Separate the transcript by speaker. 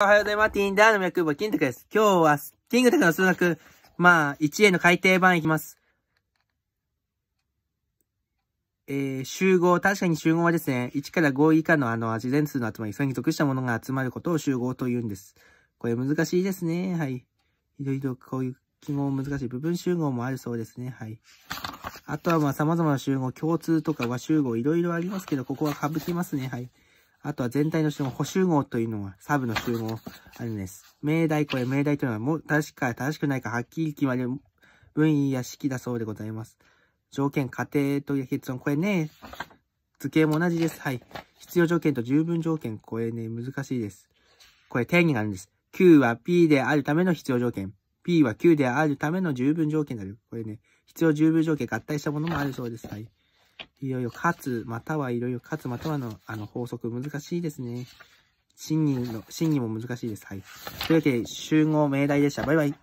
Speaker 1: おはようございます。ティンダーの脈部金クです。今日は、キングテクの数学、まあ、1A の改定版いきます。
Speaker 2: えー、集合。確かに集合はですね、1から5以下のあの、自然数の集まり、それに属したものが集まることを集合と言うんです。これ難しいですね。はい。いろいろこういう記号難しい。部分集合もあるそうですね。はい。あとはまあ、様々な集合、共通とか和集合、いろいろありますけど、ここは省きますね。はい。あとは全体の集合、補集合というのが、サブの集合あるんです。命題、これ命題というのは、もう正しくか正しくないかはっきり決まる分野や式だそうでございます。条件、仮定という結論、これね、図形も同じです。はい。必要条件と十分条件、これね、難しいです。これ定義があるんです。Q は P であるための必要条件。P は Q であるための十分条件である。これね、必要十分条件合体したものもあるそうです。はい。いよいよ勝つ、またはいろいろ勝つ、またはの、あの、法則、難しいですね。真偽の、真偽も難しいです。はい。というわけで、集合命題でした。バイバイ。